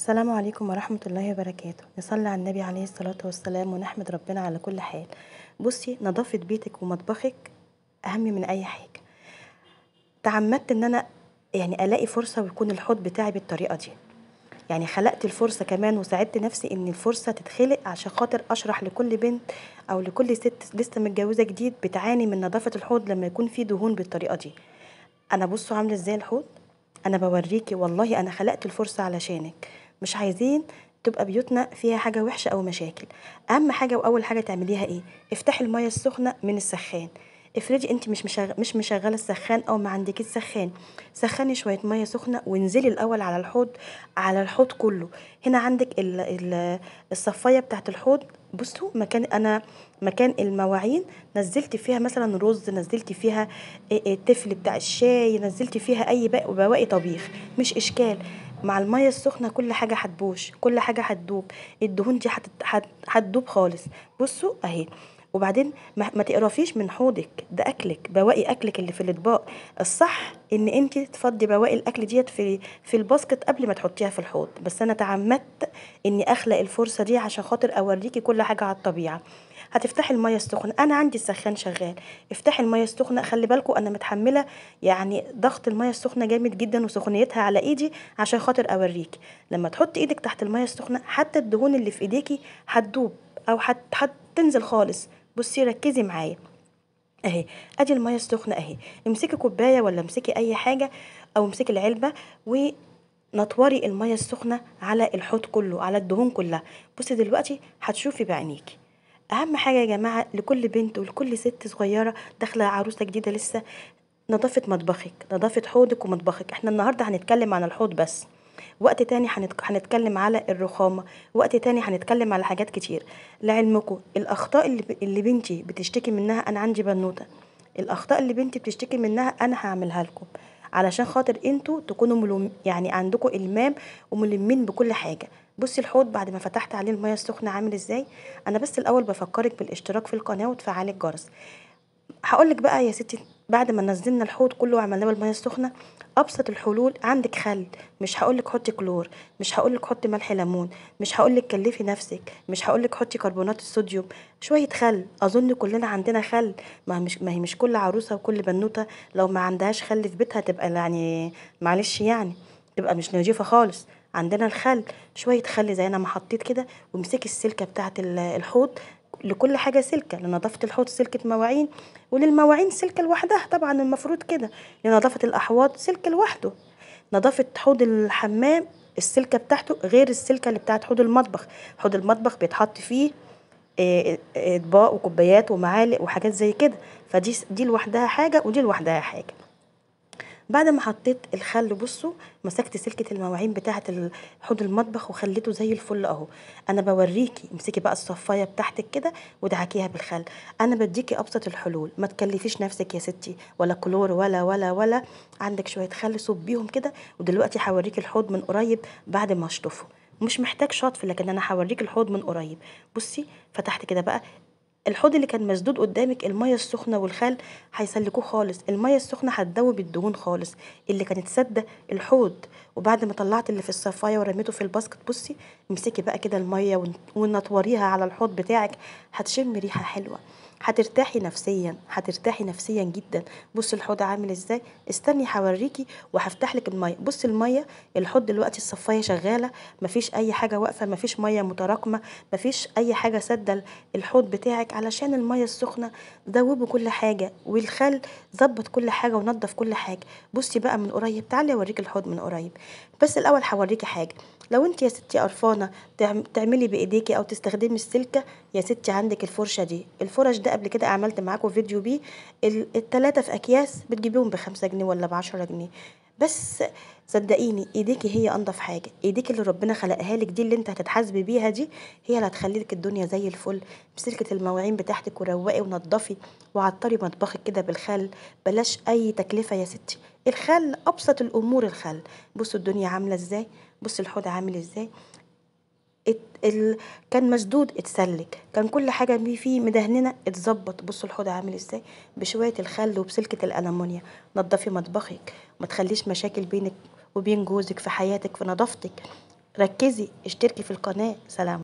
السلام عليكم ورحمة الله وبركاته نصلي على النبي عليه الصلاة والسلام ونحمد ربنا على كل حال بصي نظافة بيتك ومطبخك أهم من أي حاجة تعمدت إن أنا يعني ألاقي فرصة ويكون الحوض بتاعي بالطريقة دي يعني خلقت الفرصة كمان وساعدت نفسي إن الفرصة تتخلق عشان خاطر أشرح لكل بنت أو لكل ست لسه متجوزة جديد بتعاني من نظافة الحوض لما يكون فيه دهون بالطريقة دي أنا بصوا عاملة إزاي الحوض أنا بوريكي والله أنا خلقت الفرصة علشانك مش عايزين تبقى بيوتنا فيها حاجة وحشة أو مشاكل أهم حاجة وأول حاجة تعمليها إيه؟ افتحي المية السخنة من السخان افرضي انت مش مشغل مش مشغله السخان او ما عندكيش سخان سخني شويه ميه سخنه وانزلي الاول على الحوض على الحوض كله هنا عندك الصفايه بتاعت الحوض بصوا مكان انا مكان المواعين نزلت فيها مثلا رز نزلت فيها التفل بتاع الشاي نزلت فيها اي بواقي طبيخ مش اشكال مع الميه السخنه كل حاجه هتبوش كل حاجه هتدوب الدهون دي هتدوب خالص بصوا اهي وبعدين ما تقرفيش من حوضك ده اكلك بواقي اكلك اللي في الاطباق الصح ان انت تفضي بواقي الاكل ديت في في الباسكت قبل ما تحطيها في الحوض بس انا تعمدت اني اخلق الفرصه دي عشان خاطر اوريكي كل حاجه على الطبيعه هتفتحي الميه السخنه انا عندي السخان شغال افتحي الميه السخنه خلي بالكم انا متحمله يعني ضغط الميه السخنه جامد جدا وسخونيتها على ايدي عشان خاطر اوريكي لما تحطي ايدك تحت الميه السخنه حتى الدهون اللي في ايديكي هتدوب او هتنزل خالص بصي ركزي معايا اهي ادي الميه السخنه اهي امسكي كوبايه ولا امسكي اي حاجه او امسكي العلبه و نطوري الميه السخنه على الحوض كله على الدهون كلها بصي دلوقتي هتشوفي بعينيكي اهم حاجه يا جماعه لكل بنت ولكل ست صغيره داخله عروسه جديده لسه نظافه مطبخك نظافه حوضك ومطبخك احنا النهارده هنتكلم عن الحوض بس وقت تاني هنتكلم على الرخامة وقت تاني هنتكلم على حاجات كتير لعلمكم الأخطاء اللي بنتي بتشتكي منها أنا عندي بنوتة الأخطاء اللي بنتي بتشتكي منها أنا هعملها لكم علشان خاطر انتوا تكونوا ملوم يعني عندكم المام وملمين بكل حاجه بصي الحوض بعد ما فتحت عليه الميه السخنه عامل ازاي انا بس الاول بفكرك بالاشتراك في القناه وتفعلي الجرس هقولك بقى يا ستي بعد ما نزلنا الحوض كله وعملناه بالميه السخنه ابسط الحلول عندك خل مش هقولك حطي كلور مش هقولك حطي ملح ليمون مش هقولك كلفي نفسك مش هقولك حطي كربونات الصوديوم شويه خل اظن كلنا عندنا خل ما مش ما هي مش كل عروسه وكل بنوته لو ما عندهاش خل في بيتها تبقى يعني معلش يعني تبقى مش نظيفه خالص عندنا الخل شويه خل زي انا ما حطيت كده وامسكي السلكه بتاعه الحوض لكل حاجة سلكة لنظافة الحوض سلكة مواعين وللمواعين سلكة لوحدها طبعا المفروض كده لنظافة الأحواض سلكة لوحده نظافة حوض الحمام السلكة بتاعته غير السلكة اللي بتاعت حوض المطبخ حوض المطبخ بيتحط فيه آه، آه، اطباق وكوبايات ومعالق وحاجات زي كده فدي دي لوحدها حاجه ودي لوحدها حاجه بعد ما حطيت الخل بصوا مسكت سلكه المواعين بتاعه حوض المطبخ وخليته زي الفل اهو انا بوريكي امسكي بقى الصفايه بتاعتك كده وادعكيها بالخل انا بديكي ابسط الحلول ما تكلفيش نفسك يا ستي ولا كلور ولا ولا ولا عندك شويه خل صبيهم كده ودلوقتي هوريكي الحوض من قريب بعد ما اشطفه مش محتاج شطف لكن انا هوريك الحوض من قريب بصي فتحت كده بقى الحوض اللي كان مسدود قدامك الميه السخنه والخل هيسلكوه خالص الميه السخنه هتدوب الدهون خالص اللي كانت سادة الحوض وبعد ما طلعت اللي في الصفايه ورميته في الباسكت بصي امسكي بقى كده الميه ونطوريها على الحوض بتاعك هتشم ريحه حلوه هترتاحي نفسيا هترتاحي نفسيا جدا بصي الحوض عامل ازاي استني هوريكي وهفتح لك الميه بصي الميه الحوض دلوقتي الصفايه شغاله مفيش اي حاجه واقفه مفيش ميه متراكمه مفيش اي حاجه سدل الحوض بتاعك علشان الميه السخنه ذوبوا كل حاجه والخل ظبط كل حاجه ونضف كل حاجه بصي بقى من قريب تعالي اوريكي الحوض من قريب بس الاول هوريكي حاجه لو انت يا ستي قرفانه تعملي بايديكي او تستخدمي السلكه يا ستي عندك الفرشه دي الفرش ده قبل كده عملت معاكم فيديو بيه التلاته في اكياس بتجيبيهم بخمسة جنيه ولا بعشرة جنيه بس صدقيني ايديكي هي انضف حاجه ايديكي اللي ربنا خلقها لك دي اللي انت هتتحاسبي بيها دي هي اللي هتخليلك الدنيا زي الفل بسلكه المواعين بتاعتك وروقي ونضفي وعطري مطبخك كده بالخل بلاش اي تكلفه يا ستي الخل ابسط الامور الخل بصوا الدنيا عامله ازاي بصوا الحوض عامل ازاي ال كان مسدود اتسلك كان كل حاجه فيه مدهننه اتظبط بصوا الحوض عامل ازاي بشويه الخل وبسلكه الانامونيا نضفي مطبخك ما تخليش مشاكل بينك وبين جوزك في حياتك في نظافتك ركزي اشتركي في القناه سلام